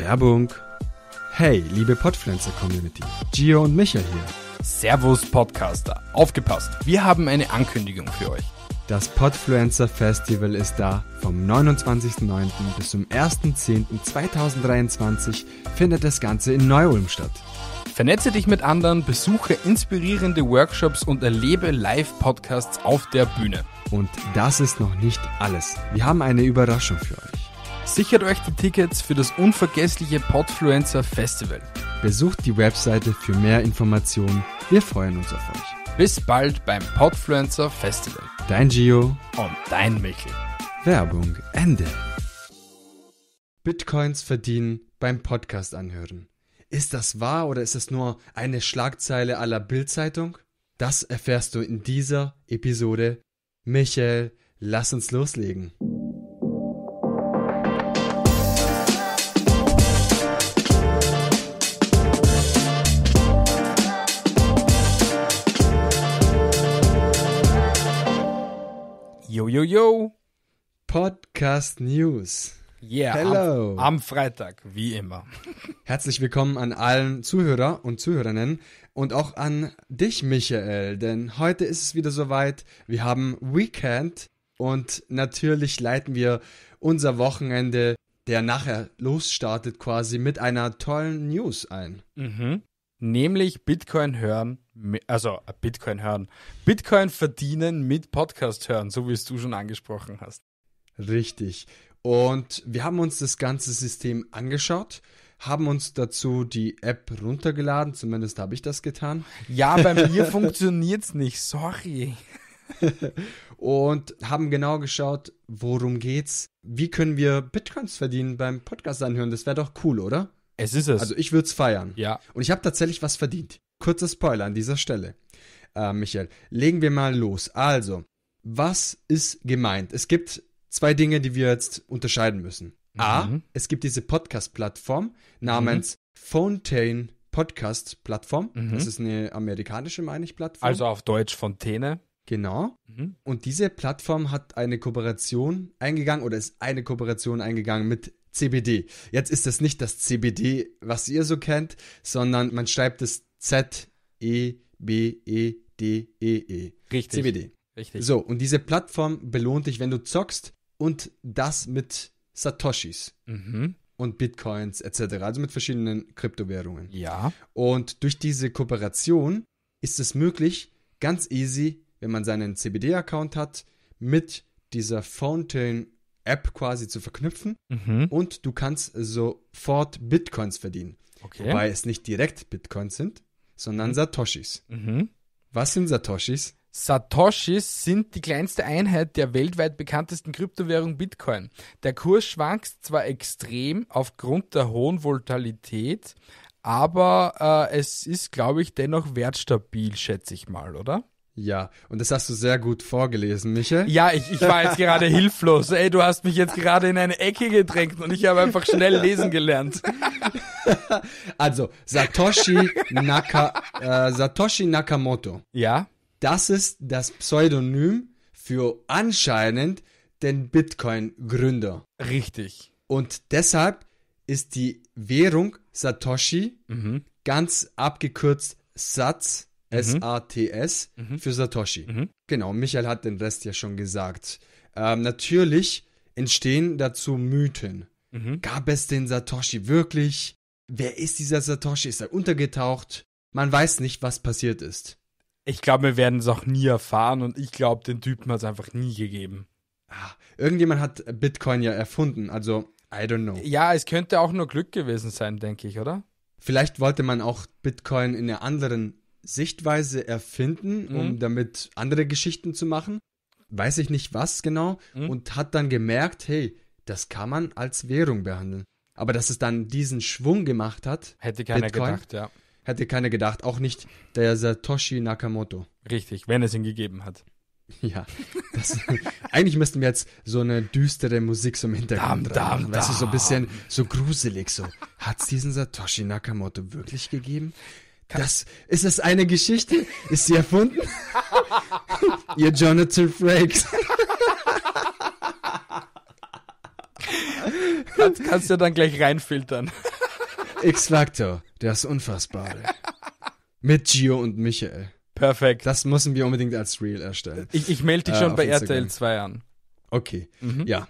Werbung. Hey, liebe Podpflanzer-Community, Gio und Michael hier. Servus Podcaster, aufgepasst, wir haben eine Ankündigung für euch. Das Podfluencer Festival ist da. Vom 29.09. bis zum 1.10.2023 findet das Ganze in Neu-Ulm statt. Vernetze dich mit anderen, besuche inspirierende Workshops und erlebe Live-Podcasts auf der Bühne. Und das ist noch nicht alles. Wir haben eine Überraschung für euch. Sichert euch die Tickets für das unvergessliche Podfluencer Festival. Besucht die Webseite für mehr Informationen. Wir freuen uns auf euch. Bis bald beim Podfluencer Festival. Dein Gio und dein Michel. Werbung Ende. Bitcoins verdienen beim Podcast anhören. Ist das wahr oder ist das nur eine Schlagzeile aller Bildzeitung? Das erfährst du in dieser Episode. Michael, lass uns loslegen. Yo, yo. Podcast News. Yeah. Hello. Am, am, Freitag, wie immer. Herzlich willkommen an allen Zuhörer und Zuhörerinnen und auch an dich, Michael, denn heute ist es wieder soweit. Wir haben Weekend und natürlich leiten wir unser Wochenende, der nachher losstartet, quasi mit einer tollen News ein. Mhm nämlich Bitcoin hören, also äh, Bitcoin hören, Bitcoin verdienen mit Podcast hören, so wie es du schon angesprochen hast. Richtig. Und wir haben uns das ganze System angeschaut, haben uns dazu die App runtergeladen, zumindest habe ich das getan. Ja, bei mir funktioniert es nicht, sorry. und haben genau geschaut, worum geht's, wie können wir Bitcoins verdienen beim Podcast anhören. Das wäre doch cool, oder? Es ist es. Also ich würde es feiern. Ja. Und ich habe tatsächlich was verdient. Kurzer Spoiler an dieser Stelle. Äh, Michael, legen wir mal los. Also, was ist gemeint? Es gibt zwei Dinge, die wir jetzt unterscheiden müssen. Mhm. A, es gibt diese Podcast-Plattform namens mhm. Fountain Podcast Plattform. Mhm. Das ist eine amerikanische, meine ich, Plattform. Also auf Deutsch Fontäne. Genau. Mhm. Und diese Plattform hat eine Kooperation eingegangen oder ist eine Kooperation eingegangen mit CBD. Jetzt ist das nicht das CBD, was ihr so kennt, sondern man schreibt es Z-E-B-E-D-E-E. E, e, -E. Richtig. CBD. Richtig. So, und diese Plattform belohnt dich, wenn du zockst und das mit Satoshis. Mhm und Bitcoins etc., also mit verschiedenen Kryptowährungen. Ja. Und durch diese Kooperation ist es möglich, ganz easy, wenn man seinen CBD-Account hat, mit dieser Fountain App quasi zu verknüpfen mhm. und du kannst sofort Bitcoins verdienen. Okay. Wobei es nicht direkt Bitcoins sind, sondern mhm. Satoshis. Mhm. Was sind Satoshis? Satoshis sind die kleinste Einheit der weltweit bekanntesten Kryptowährung Bitcoin. Der Kurs schwankt zwar extrem aufgrund der hohen Volatilität, aber äh, es ist, glaube ich, dennoch wertstabil, schätze ich mal, oder? Ja, und das hast du sehr gut vorgelesen, Michael. Ja, ich, ich war jetzt gerade hilflos. Ey, du hast mich jetzt gerade in eine Ecke gedrängt und ich habe einfach schnell lesen gelernt. Also, Satoshi, Naka, äh, Satoshi Nakamoto. Ja. Das ist das Pseudonym für anscheinend den Bitcoin-Gründer. Richtig. Und deshalb ist die Währung Satoshi mhm. ganz abgekürzt Satz S-A-T-S mhm. mhm. für Satoshi. Mhm. Genau, Michael hat den Rest ja schon gesagt. Ähm, natürlich entstehen dazu Mythen. Mhm. Gab es den Satoshi wirklich? Wer ist dieser Satoshi? Ist er untergetaucht? Man weiß nicht, was passiert ist. Ich glaube, wir werden es auch nie erfahren und ich glaube, den Typen hat es einfach nie gegeben. Ah, irgendjemand hat Bitcoin ja erfunden, also I don't know. Ja, es könnte auch nur Glück gewesen sein, denke ich, oder? Vielleicht wollte man auch Bitcoin in einer anderen Sichtweise erfinden, mhm. um damit andere Geschichten zu machen. Weiß ich nicht was genau. Mhm. Und hat dann gemerkt, hey, das kann man als Währung behandeln. Aber dass es dann diesen Schwung gemacht hat. Hätte keiner Bitcoin, gedacht, ja. Hätte keiner gedacht. Auch nicht der Satoshi Nakamoto. Richtig, wenn es ihn gegeben hat. Ja, das, eigentlich müssten wir jetzt so eine düstere Musik so im Hintergrund dam, dam, dam. Weißt du, so ein bisschen so gruselig so. es diesen Satoshi Nakamoto wirklich gegeben? Das, ist das eine Geschichte? Ist sie erfunden? Ihr Jonathan Frakes. kannst, kannst du dann gleich reinfiltern. X-Factor, das Unfassbare. Mit Gio und Michael. Perfekt. Das müssen wir unbedingt als Real erstellen. Ich, ich melde dich äh, schon bei Instagram. RTL 2 an. Okay, mhm. ja.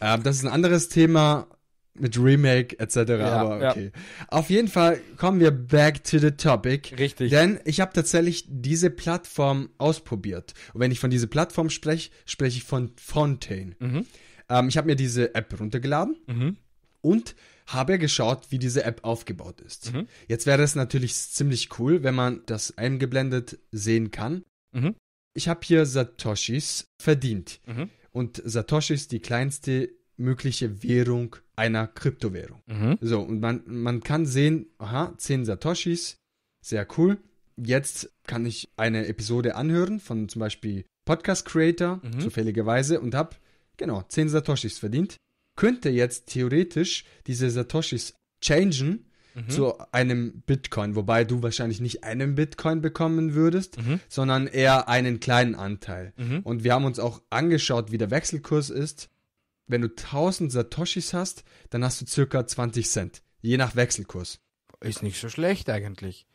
Ähm, das ist ein anderes Thema mit Remake etc. Ja, aber okay. Ja. Auf jeden Fall kommen wir back to the topic. Richtig. Denn ich habe tatsächlich diese Plattform ausprobiert. Und wenn ich von dieser Plattform spreche, spreche ich von Fontaine. Mhm. Ähm, ich habe mir diese App runtergeladen mhm. und habe geschaut, wie diese App aufgebaut ist. Mhm. Jetzt wäre es natürlich ziemlich cool, wenn man das eingeblendet sehen kann. Mhm. Ich habe hier Satoshis verdient. Mhm. Und Satoshis, die kleinste mögliche Währung einer Kryptowährung. Mhm. So, und man, man kann sehen, aha, 10 Satoshis, sehr cool. Jetzt kann ich eine Episode anhören von zum Beispiel Podcast Creator, mhm. zufälligerweise, und habe, genau, 10 Satoshis verdient. Könnte jetzt theoretisch diese Satoshis changen mhm. zu einem Bitcoin, wobei du wahrscheinlich nicht einen Bitcoin bekommen würdest, mhm. sondern eher einen kleinen Anteil. Mhm. Und wir haben uns auch angeschaut, wie der Wechselkurs ist wenn du 1000 Satoshis hast, dann hast du circa 20 Cent, je nach Wechselkurs. Ist nicht so schlecht eigentlich.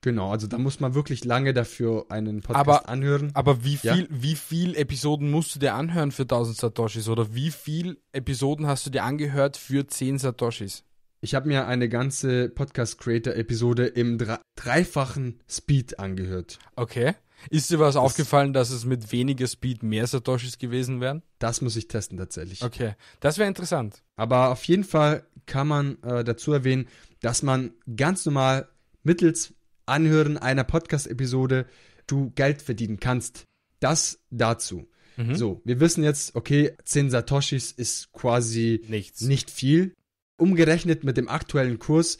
Genau, also da muss man wirklich lange dafür einen Podcast aber, anhören. Aber wie viel, ja? wie viel Episoden musst du dir anhören für 1000 Satoshis oder wie viel Episoden hast du dir angehört für 10 Satoshis? Ich habe mir eine ganze Podcast Creator Episode im dreifachen Speed angehört. Okay. Ist dir was das aufgefallen, dass es mit weniger Speed mehr Satoshis gewesen wären? Das muss ich testen tatsächlich. Okay, das wäre interessant. Aber auf jeden Fall kann man äh, dazu erwähnen, dass man ganz normal mittels Anhören einer Podcast-Episode du Geld verdienen kannst. Das dazu. Mhm. So, wir wissen jetzt, okay, 10 Satoshis ist quasi Nichts. nicht viel. Umgerechnet mit dem aktuellen Kurs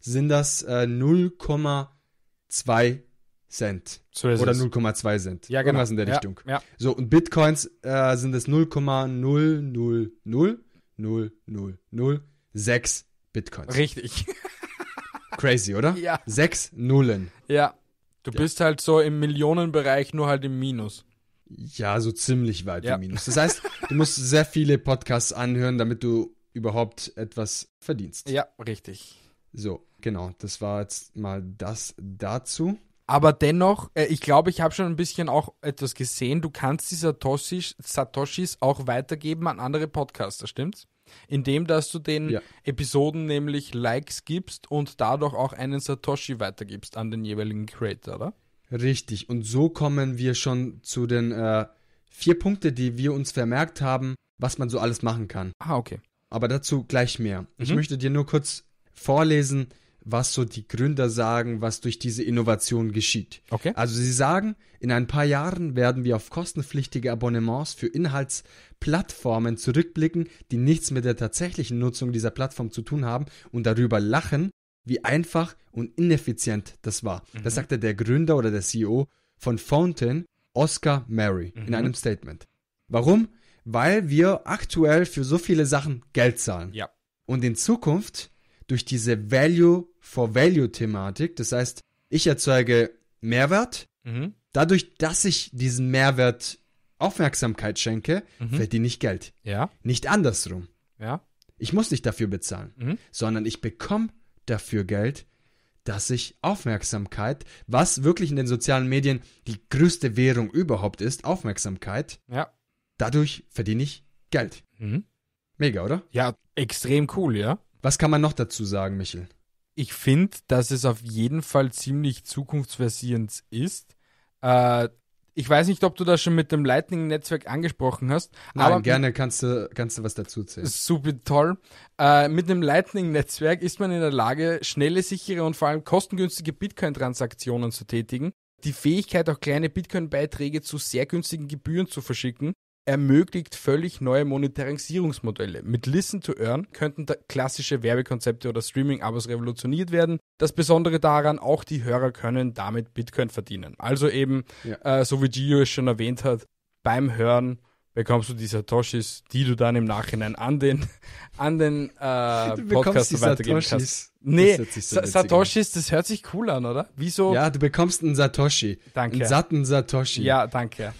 sind das äh, 0,2 Cent so oder 0,2 Cent. Ja, genau. Irgendwas in der ja, Richtung. Ja. So, und Bitcoins äh, sind es 0,0000006 Bitcoins. Richtig. Crazy, oder? Ja. Sechs Nullen. Ja. Du ja. bist halt so im Millionenbereich, nur halt im Minus. Ja, so ziemlich weit im Minus. Das heißt, du musst sehr viele Podcasts anhören, damit du überhaupt etwas verdienst. Ja, richtig. So, genau. Das war jetzt mal das dazu. Aber dennoch, äh, ich glaube, ich habe schon ein bisschen auch etwas gesehen. Du kannst die Satoshis, Satoshis auch weitergeben an andere Podcaster, stimmt's? Indem, dass du den ja. Episoden nämlich Likes gibst und dadurch auch einen Satoshi weitergibst an den jeweiligen Creator, oder? Richtig. Und so kommen wir schon zu den äh, vier Punkten, die wir uns vermerkt haben, was man so alles machen kann. Ah, okay. Aber dazu gleich mehr. Mhm. Ich möchte dir nur kurz vorlesen, was so die Gründer sagen, was durch diese Innovation geschieht. Okay. Also sie sagen, in ein paar Jahren werden wir auf kostenpflichtige Abonnements für Inhaltsplattformen zurückblicken, die nichts mit der tatsächlichen Nutzung dieser Plattform zu tun haben und darüber lachen, wie einfach und ineffizient das war. Mhm. Das sagte der Gründer oder der CEO von Fountain, Oscar Mary, mhm. in einem Statement. Warum? Weil wir aktuell für so viele Sachen Geld zahlen. Ja. Und in Zukunft durch diese Value For-Value-Thematik. Das heißt, ich erzeuge Mehrwert. Mhm. Dadurch, dass ich diesen Mehrwert Aufmerksamkeit schenke, mhm. verdiene ich Geld. Ja. Nicht andersrum. Ja. Ich muss nicht dafür bezahlen, mhm. sondern ich bekomme dafür Geld, dass ich Aufmerksamkeit, was wirklich in den sozialen Medien die größte Währung überhaupt ist, Aufmerksamkeit, ja. dadurch verdiene ich Geld. Mhm. Mega, oder? Ja, extrem cool, ja. Was kann man noch dazu sagen, Michel? ich finde, dass es auf jeden Fall ziemlich zukunftsversierend ist. Äh, ich weiß nicht, ob du das schon mit dem Lightning-Netzwerk angesprochen hast. Nein, aber gerne kannst du, kannst du was dazu erzählen. Super toll. Äh, mit dem Lightning-Netzwerk ist man in der Lage, schnelle, sichere und vor allem kostengünstige Bitcoin-Transaktionen zu tätigen. Die Fähigkeit, auch kleine Bitcoin-Beiträge zu sehr günstigen Gebühren zu verschicken ermöglicht völlig neue Monetarisierungsmodelle. Mit Listen to Earn könnten klassische Werbekonzepte oder Streaming-Abos revolutioniert werden. Das Besondere daran, auch die Hörer können damit Bitcoin verdienen. Also eben, ja. äh, so wie Gio es schon erwähnt hat, beim Hören bekommst du die Satoshis, die du dann im Nachhinein an den, an den äh, Podcaster weitergeben Satoshis. kannst. Nee, so Satoshis, an. das hört sich cool an, oder? Wieso? Ja, du bekommst einen Satoshi. Danke. Einen satten Satoshi. Ja, danke.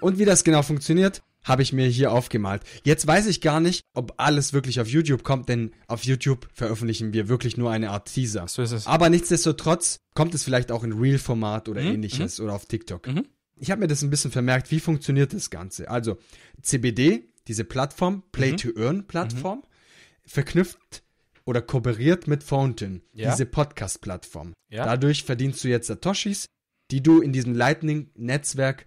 Und wie das genau funktioniert, habe ich mir hier aufgemalt. Jetzt weiß ich gar nicht, ob alles wirklich auf YouTube kommt, denn auf YouTube veröffentlichen wir wirklich nur eine Art Teaser. So ist es. Aber nichtsdestotrotz kommt es vielleicht auch in Real-Format oder mhm. ähnliches mhm. oder auf TikTok. Mhm. Ich habe mir das ein bisschen vermerkt, wie funktioniert das Ganze? Also CBD, diese Plattform, Play-to-Earn-Plattform, mhm. mhm. verknüpft oder kooperiert mit Fountain, ja. diese Podcast-Plattform. Ja. Dadurch verdienst du jetzt Satoshis, die du in diesem Lightning-Netzwerk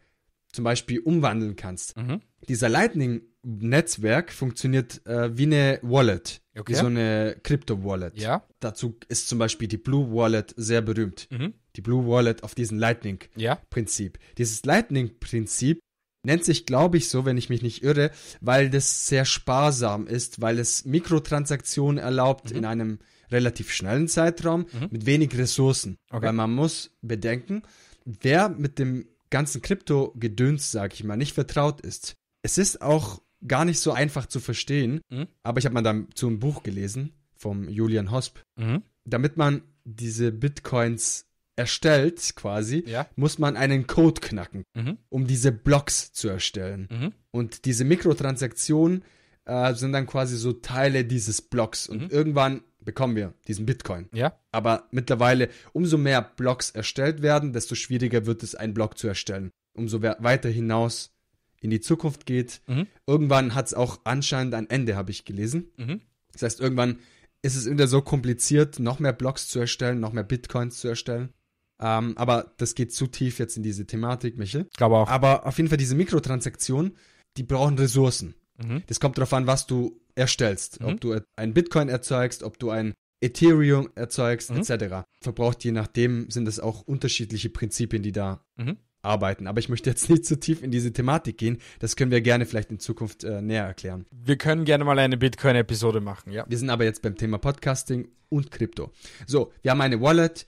zum Beispiel umwandeln kannst. Mhm. Dieser Lightning-Netzwerk funktioniert äh, wie eine Wallet, okay. wie so eine Crypto-Wallet. Ja. Dazu ist zum Beispiel die Blue Wallet sehr berühmt. Mhm. Die Blue Wallet auf diesem Lightning-Prinzip. Ja. Dieses Lightning-Prinzip nennt sich, glaube ich, so, wenn ich mich nicht irre, weil das sehr sparsam ist, weil es Mikrotransaktionen erlaubt mhm. in einem relativ schnellen Zeitraum mhm. mit wenig Ressourcen. Okay. Weil man muss bedenken, wer mit dem ganzen Krypto-Gedöns, sag ich mal, nicht vertraut ist. Es ist auch gar nicht so einfach zu verstehen, mhm. aber ich habe mal dazu ein Buch gelesen vom Julian Hosp. Mhm. Damit man diese Bitcoins erstellt, quasi, ja. muss man einen Code knacken, mhm. um diese Blocks zu erstellen. Mhm. Und diese Mikrotransaktionen äh, sind dann quasi so Teile dieses Blocks. Und mhm. irgendwann bekommen wir diesen Bitcoin. Ja. Aber mittlerweile, umso mehr Blocks erstellt werden, desto schwieriger wird es, einen Block zu erstellen. Umso weiter hinaus in die Zukunft geht. Mhm. Irgendwann hat es auch anscheinend ein Ende, habe ich gelesen. Mhm. Das heißt, irgendwann ist es wieder so kompliziert, noch mehr Blocks zu erstellen, noch mehr Bitcoins zu erstellen. Ähm, aber das geht zu tief jetzt in diese Thematik, Michel. Ich glaube auch. Aber auf jeden Fall diese Mikrotransaktionen, die brauchen Ressourcen. Mhm. Das kommt darauf an, was du erstellst. Mhm. Ob du ein Bitcoin erzeugst, ob du ein Ethereum erzeugst, mhm. etc. Verbraucht je nachdem sind das auch unterschiedliche Prinzipien, die da mhm. arbeiten. Aber ich möchte jetzt nicht zu so tief in diese Thematik gehen. Das können wir gerne vielleicht in Zukunft äh, näher erklären. Wir können gerne mal eine Bitcoin-Episode machen, ja. Wir sind aber jetzt beim Thema Podcasting und Krypto. So, wir haben eine Wallet.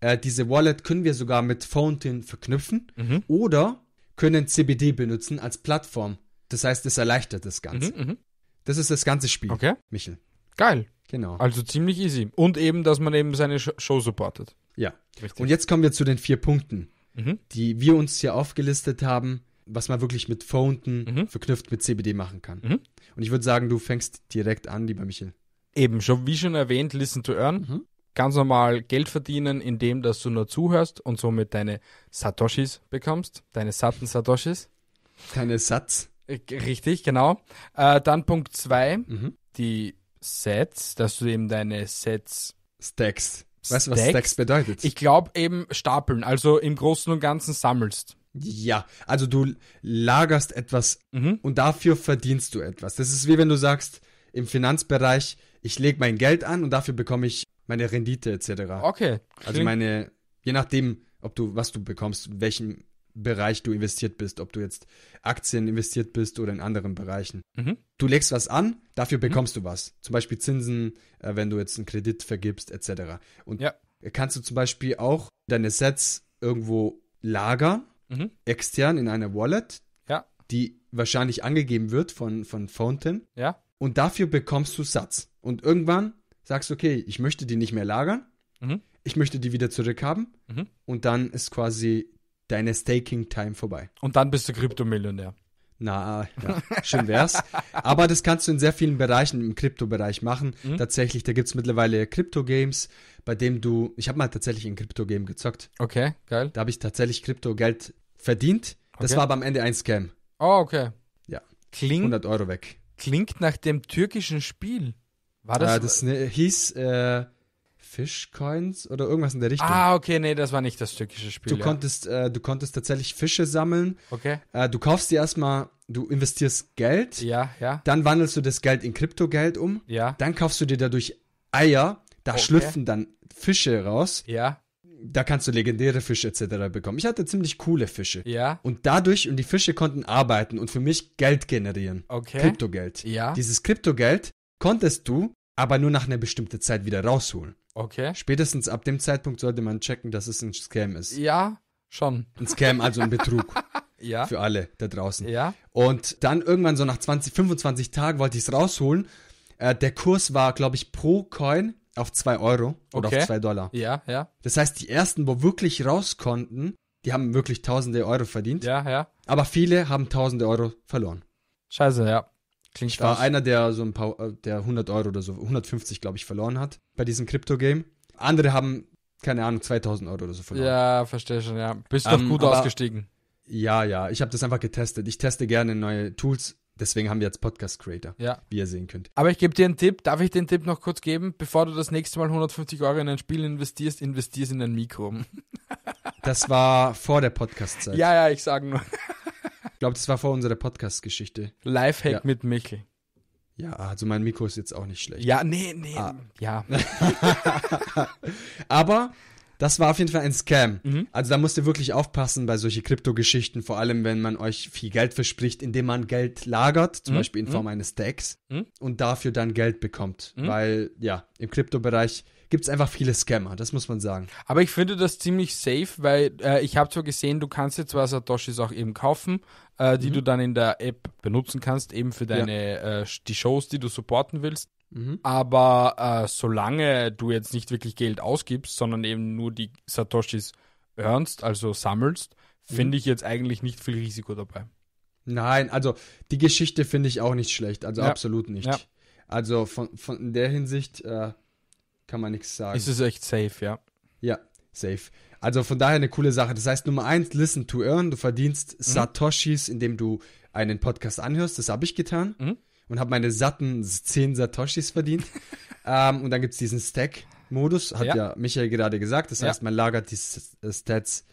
Äh, diese Wallet können wir sogar mit Fountain verknüpfen mhm. oder können CBD benutzen als Plattform das heißt, es erleichtert das Ganze. Mhm, mh. Das ist das ganze Spiel. Okay. Michel. Geil. Genau. Also ziemlich easy. Und eben, dass man eben seine Show supportet. Ja. Richtig. Und jetzt kommen wir zu den vier Punkten, mhm. die wir uns hier aufgelistet haben, was man wirklich mit Fountain mhm. verknüpft mit CBD machen kann. Mhm. Und ich würde sagen, du fängst direkt an, lieber Michel. Eben, schon wie schon erwähnt, Listen to Earn. Mhm. Ganz normal Geld verdienen, indem dass du nur zuhörst und somit deine Satoshis bekommst, deine satten Satoshis. Deine Satz. Äh, richtig, genau. Äh, dann Punkt 2, mhm. die Sets, dass du eben deine Sets. Stacks. Weißt du, was Stacks bedeutet? Ich glaube eben stapeln, also im Großen und Ganzen sammelst. Ja, also du lagerst etwas mhm. und dafür verdienst du etwas. Das ist wie wenn du sagst, im Finanzbereich, ich lege mein Geld an und dafür bekomme ich meine Rendite etc. Okay. Also klingt also meine, je nachdem, ob du, was du bekommst, welchen Bereich du investiert bist, ob du jetzt Aktien investiert bist oder in anderen Bereichen. Mhm. Du legst was an, dafür mhm. bekommst mhm. du was. Zum Beispiel Zinsen, äh, wenn du jetzt einen Kredit vergibst, etc. Und ja. kannst du zum Beispiel auch deine Sets irgendwo lagern, mhm. extern in einer Wallet, ja. die wahrscheinlich angegeben wird von, von Fountain. Ja. Und dafür bekommst du Satz. Und irgendwann sagst du, okay, ich möchte die nicht mehr lagern. Mhm. Ich möchte die wieder zurückhaben. Mhm. Und dann ist quasi deine Staking-Time vorbei. Und dann bist du Kryptomillionär. Na, ja, schön wär's. Aber das kannst du in sehr vielen Bereichen im Krypto-Bereich machen. Mhm. Tatsächlich, da gibt's mittlerweile Krypto-Games, bei dem du. Ich habe mal tatsächlich ein Krypto-Game gezockt. Okay, geil. Da habe ich tatsächlich Krypto-Geld verdient. Das okay. war aber am Ende ein Scam. Oh, okay. Ja. Klingt, 100 Euro weg. Klingt nach dem türkischen Spiel. War das? Äh, das ne, hieß äh, Fischcoins oder irgendwas in der Richtung. Ah, okay, nee, das war nicht das türkische Spiel. Du ja. konntest, äh, du konntest tatsächlich Fische sammeln. Okay. Äh, du kaufst dir erstmal, du investierst Geld. Ja, ja. Dann wandelst du das Geld in Kryptogeld um. Ja. Dann kaufst du dir dadurch Eier. Da okay. schlüpfen dann Fische raus. Ja. Da kannst du legendäre Fische etc. bekommen. Ich hatte ziemlich coole Fische. Ja. Und dadurch, und die Fische konnten arbeiten und für mich Geld generieren. Okay. Kryptogeld. Ja. Dieses Kryptogeld konntest du aber nur nach einer bestimmten Zeit wieder rausholen. Okay. Spätestens ab dem Zeitpunkt sollte man checken, dass es ein Scam ist. Ja, schon. Ein Scam, also ein Betrug. ja. Für alle da draußen. Ja. Und dann irgendwann so nach 20, 25 Tagen wollte ich es rausholen. Äh, der Kurs war, glaube ich, pro Coin auf 2 Euro oder okay. auf 2 Dollar. Ja, ja. Das heißt, die ersten, wo wirklich raus konnten, die haben wirklich tausende Euro verdient. Ja, ja. Aber viele haben tausende Euro verloren. Scheiße, ja. Klingt ich war einer, der so ein paar, äh, der 100 Euro oder so, 150 glaube ich, verloren hat bei diesem Crypto-Game. Andere haben, keine Ahnung, 2000 Euro oder so verloren. Ja, verstehe schon, ja. Bist ähm, doch gut aber, ausgestiegen. Ja, ja, ich habe das einfach getestet. Ich teste gerne neue Tools, deswegen haben wir jetzt Podcast Creator, ja. wie ihr sehen könnt. Aber ich gebe dir einen Tipp, darf ich den Tipp noch kurz geben? Bevor du das nächste Mal 150 Euro in ein Spiel investierst, investierst in ein Mikro. das war vor der Podcast-Zeit. Ja, ja, ich sage nur glaube, das war vor unserer Podcast-Geschichte. Lifehack ja. mit Michel. Ja, also mein Mikro ist jetzt auch nicht schlecht. Ja, nee, nee. Ah. Ja. Aber das war auf jeden Fall ein Scam. Mhm. Also da musst ihr wirklich aufpassen bei solchen Kryptogeschichten, vor allem wenn man euch viel Geld verspricht, indem man Geld lagert, zum mhm. Beispiel in mhm. Form mhm. eines Stacks und dafür dann Geld bekommt. Mhm. Weil ja, im Kryptobereich gibt es einfach viele Scammer, das muss man sagen. Aber ich finde das ziemlich safe, weil äh, ich habe zwar gesehen, du kannst jetzt zwar Satoshis auch eben kaufen, äh, die mhm. du dann in der App benutzen kannst, eben für deine ja. äh, die Shows, die du supporten willst. Mhm. Aber äh, solange du jetzt nicht wirklich Geld ausgibst, sondern eben nur die Satoshis earnst, also sammelst, mhm. finde ich jetzt eigentlich nicht viel Risiko dabei. Nein, also die Geschichte finde ich auch nicht schlecht, also ja. absolut nicht. Ja. Also von, von in der Hinsicht äh, kann man nichts sagen. Es Ist echt safe, ja. Ja, safe. Also von daher eine coole Sache. Das heißt, Nummer eins, listen to earn. Du verdienst mhm. Satoshis, indem du einen Podcast anhörst. Das habe ich getan. Mhm und habe meine satten 10 Satoshis verdient. ähm, und dann gibt es diesen Stack-Modus, hat ja. ja. Michael gerade gesagt. Das heißt, man lagert die äh, Stats,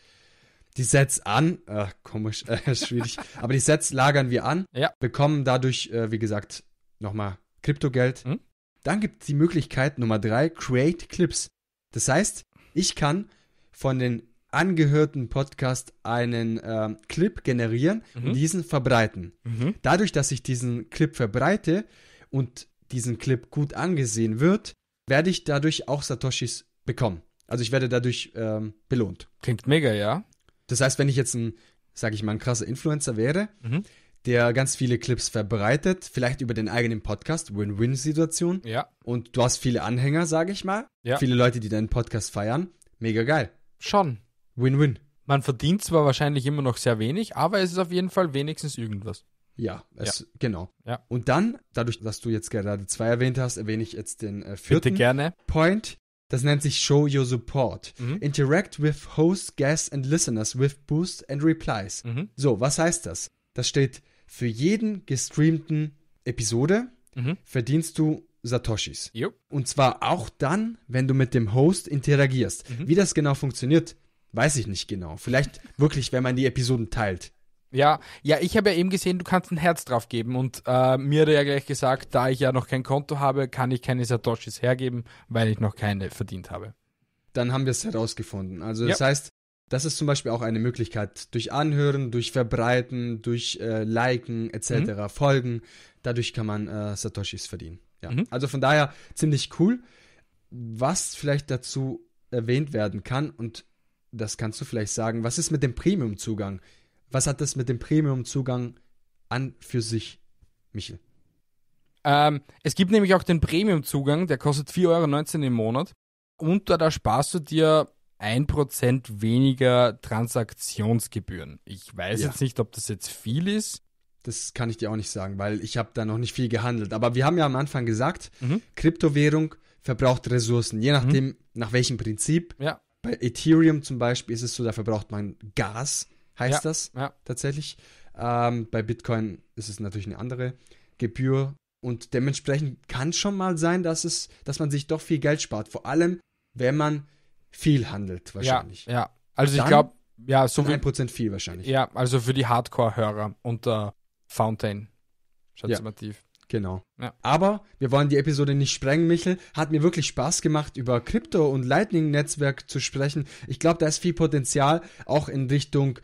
die Sets an. Äh, komisch, äh, schwierig. Aber die Sets lagern wir an, ja. bekommen dadurch, äh, wie gesagt, nochmal Kryptogeld. Mhm. Dann gibt es die Möglichkeit Nummer 3, Create Clips. Das heißt, ich kann von den angehörten Podcast einen äh, Clip generieren mhm. und diesen verbreiten. Mhm. Dadurch, dass ich diesen Clip verbreite und diesen Clip gut angesehen wird, werde ich dadurch auch Satoshis bekommen. Also ich werde dadurch ähm, belohnt. Klingt mega, ja. Das heißt, wenn ich jetzt ein, sage ich mal, ein krasser Influencer wäre, mhm. der ganz viele Clips verbreitet, vielleicht über den eigenen Podcast, Win-Win-Situation. Ja. Und du hast viele Anhänger, sage ich mal. Ja. Viele Leute, die deinen Podcast feiern. Mega geil. Schon. Win-win. Man verdient zwar wahrscheinlich immer noch sehr wenig, aber es ist auf jeden Fall wenigstens irgendwas. Ja, es, ja. genau. Ja. Und dann, dadurch, dass du jetzt gerade zwei erwähnt hast, erwähne ich jetzt den äh, vierten Bitte gerne. Point. Das nennt sich Show Your Support. Mhm. Interact with Hosts, Guests and Listeners with Boosts and Replies. Mhm. So, was heißt das? Das steht, für jeden gestreamten Episode mhm. verdienst du Satoshis. Jo. Und zwar auch dann, wenn du mit dem Host interagierst. Mhm. Wie das genau funktioniert, Weiß ich nicht genau. Vielleicht wirklich, wenn man die Episoden teilt. Ja, ja, ich habe ja eben gesehen, du kannst ein Herz drauf geben und äh, mir hat er ja gleich gesagt, da ich ja noch kein Konto habe, kann ich keine Satoshis hergeben, weil ich noch keine verdient habe. Dann haben wir es herausgefunden. Also ja. das heißt, das ist zum Beispiel auch eine Möglichkeit, durch Anhören, durch Verbreiten, durch äh, Liken etc., mhm. Folgen, dadurch kann man äh, Satoshis verdienen. Ja. Mhm. Also von daher ziemlich cool. Was vielleicht dazu erwähnt werden kann und das kannst du vielleicht sagen, was ist mit dem Premium-Zugang? Was hat das mit dem Premium-Zugang an für sich, Michel? Ähm, es gibt nämlich auch den Premium-Zugang, der kostet 4,19 Euro im Monat. Und da sparst du dir 1% weniger Transaktionsgebühren. Ich weiß ja. jetzt nicht, ob das jetzt viel ist. Das kann ich dir auch nicht sagen, weil ich habe da noch nicht viel gehandelt. Aber wir haben ja am Anfang gesagt, mhm. Kryptowährung verbraucht Ressourcen, je mhm. nachdem, mhm. nach welchem Prinzip. Ja. Bei Ethereum zum Beispiel ist es so, dafür braucht man Gas, heißt ja, das ja. tatsächlich. Ähm, bei Bitcoin ist es natürlich eine andere Gebühr. Und dementsprechend kann es schon mal sein, dass, es, dass man sich doch viel Geld spart. Vor allem, wenn man viel handelt, wahrscheinlich. Ja, ja. also Dann ich glaube, ja, so wie. 1% viel wahrscheinlich. Ja, also für die Hardcore-Hörer unter Fountain. Schätze ja. mal tief. Genau. Ja. Aber wir wollen die Episode nicht sprengen, Michel. Hat mir wirklich Spaß gemacht, über Krypto und Lightning-Netzwerk zu sprechen. Ich glaube, da ist viel Potenzial, auch in Richtung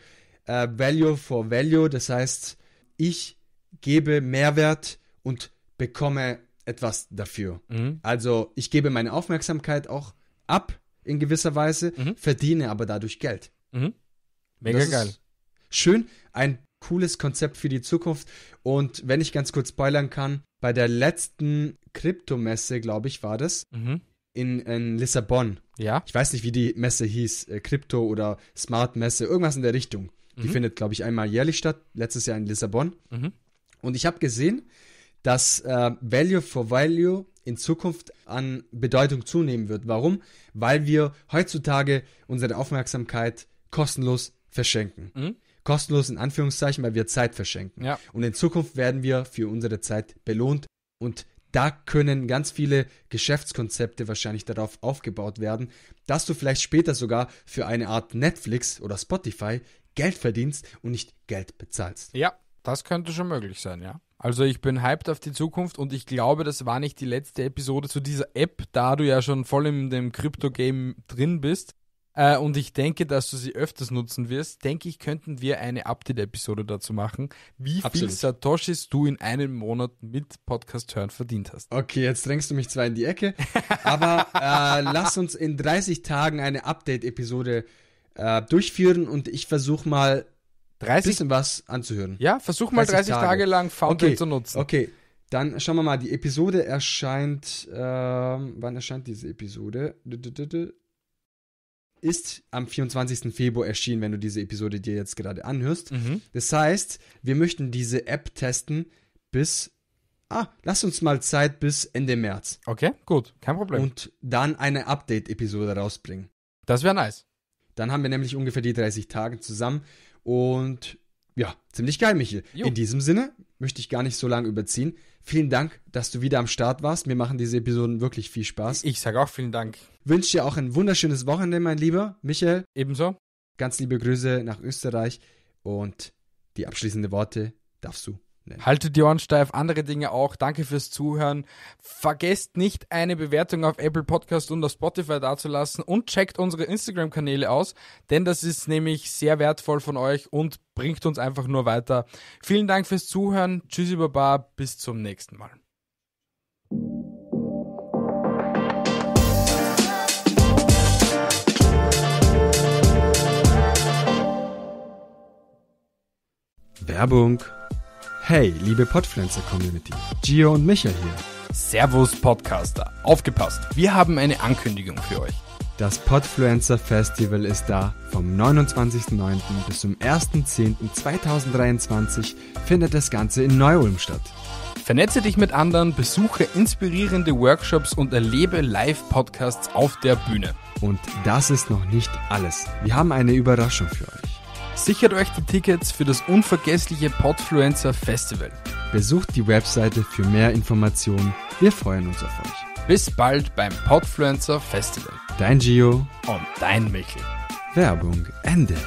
äh, Value for Value. Das heißt, ich gebe Mehrwert und bekomme etwas dafür. Mhm. Also ich gebe meine Aufmerksamkeit auch ab in gewisser Weise, mhm. verdiene aber dadurch Geld. Mhm. Mega geil. Schön, ein cooles Konzept für die Zukunft. Und wenn ich ganz kurz spoilern kann, bei der letzten Kryptomesse, glaube ich, war das, mhm. in, in, Lissabon. Ja. Ich weiß nicht, wie die Messe hieß, äh, Krypto oder Smart Messe, irgendwas in der Richtung. Mhm. Die findet, glaube ich, einmal jährlich statt, letztes Jahr in Lissabon. Mhm. Und ich habe gesehen, dass äh, Value for Value in Zukunft an Bedeutung zunehmen wird. Warum? Weil wir heutzutage unsere Aufmerksamkeit kostenlos verschenken. Mhm. Kostenlos in Anführungszeichen, weil wir Zeit verschenken. Ja. Und in Zukunft werden wir für unsere Zeit belohnt und da können ganz viele Geschäftskonzepte wahrscheinlich darauf aufgebaut werden, dass du vielleicht später sogar für eine Art Netflix oder Spotify Geld verdienst und nicht Geld bezahlst. Ja, das könnte schon möglich sein, ja. Also ich bin hyped auf die Zukunft und ich glaube, das war nicht die letzte Episode zu dieser App, da du ja schon voll in dem crypto game drin bist äh, und ich denke, dass du sie öfters nutzen wirst, denke ich, könnten wir eine Update-Episode dazu machen, wie Absolut. viel Satoshis du in einem Monat mit Podcast Hören verdient hast. Okay, jetzt drängst du mich zwar in die Ecke, aber äh, lass uns in 30 Tagen eine Update-Episode äh, durchführen und ich versuche mal ein bisschen was anzuhören. Ja, versuch mal 30, 30 Tage. Tage. lang Fountain okay. zu nutzen. Okay, dann schauen wir mal. Die Episode erscheint. Äh, wann erscheint diese Episode? ist am 24. Februar erschienen, wenn du diese Episode dir jetzt gerade anhörst. Mhm. Das heißt, wir möchten diese App testen bis. Ah, lass uns mal Zeit bis Ende März. Okay, gut, kein Problem. Und dann eine Update-Episode rausbringen. Das wäre nice. Dann haben wir nämlich ungefähr die 30 Tage zusammen. Und ja, ziemlich geil, Michel. Jo. In diesem Sinne möchte ich gar nicht so lange überziehen. Vielen Dank, dass du wieder am Start warst. Mir machen diese Episoden wirklich viel Spaß. Ich sage auch vielen Dank. Wünsche dir auch ein wunderschönes Wochenende, mein Lieber. Michael. Ebenso. Ganz liebe Grüße nach Österreich und die abschließenden Worte darfst du Nein. Haltet die Ohren steif, andere Dinge auch. Danke fürs Zuhören. Vergesst nicht, eine Bewertung auf Apple Podcast und auf Spotify dazulassen und checkt unsere Instagram-Kanäle aus, denn das ist nämlich sehr wertvoll von euch und bringt uns einfach nur weiter. Vielen Dank fürs Zuhören. Tschüssi, Baba. Bis zum nächsten Mal. Werbung Hey, liebe Podpflanzer-Community, Gio und Micha hier. Servus Podcaster, aufgepasst, wir haben eine Ankündigung für euch. Das Podfluencer Festival ist da. Vom 29.09. bis zum 1.10.2023 findet das Ganze in Neu-Ulm statt. Vernetze dich mit anderen, besuche inspirierende Workshops und erlebe Live-Podcasts auf der Bühne. Und das ist noch nicht alles. Wir haben eine Überraschung für euch. Sichert euch die Tickets für das unvergessliche Podfluencer Festival. Besucht die Webseite für mehr Informationen. Wir freuen uns auf euch. Bis bald beim Podfluencer Festival. Dein Gio und dein Michel. Werbung Ende.